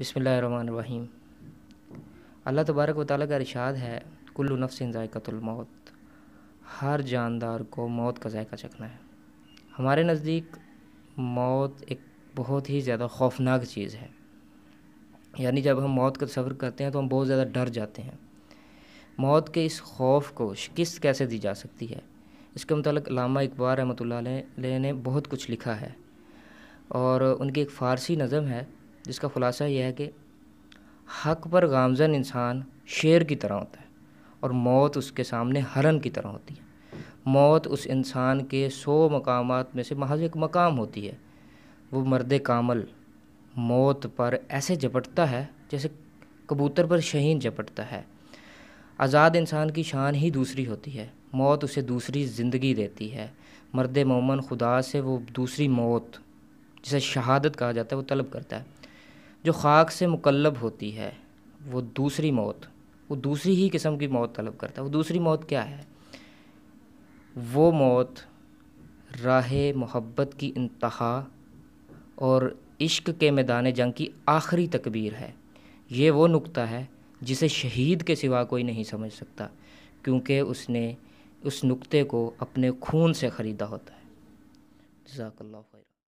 बसमीम अल्लाह तबारक व का इरशाद है कुल्लु नफसिन मौत हर जानदार को मौत का जायका चखना है हमारे नज़दीक मौत एक बहुत ही ज़्यादा खौफनाक चीज़ है यानी जब हम मौत का सफर करते हैं तो हम बहुत ज़्यादा डर जाते हैं मौत के इस खौफ को शिकस्त कैसे दी जा सकती है इसके मतलब लामा इकबाल रहमत ने बहुत कुछ लिखा है और उनकी एक फ़ारसी नज़म है जिसका खुलासा यह है कि हक पर गामजन इंसान शेर की तरह होता है और मौत उसके सामने हरन की तरह होती है मौत उस इंसान के सौ मकाम में से महज एक मकाम होती है वो मर्द कामल मौत पर ऐसे झपटता है जैसे कबूतर पर शहीन झपटता है आज़ाद इंसान की शान ही दूसरी होती है मौत उसे दूसरी ज़िंदगी देती है मर्द मोमन खुदा से वो दूसरी मौत जिसे शहादत कहा जाता है वो तलब करता है जो खाक से मुकलब होती है वो दूसरी मौत वो दूसरी ही किस्म की मौत तलब करता है वो दूसरी मौत क्या है वो मौत राह मोहब्बत की इंतहा और इश्क के मैदान जंग की आखिरी तकबीर है ये वो नुक्ता है जिसे शहीद के सिवा कोई नहीं समझ सकता क्योंकि उसने उस नुक्ते को अपने खून से ख़रीदा होता है जजाकल्ला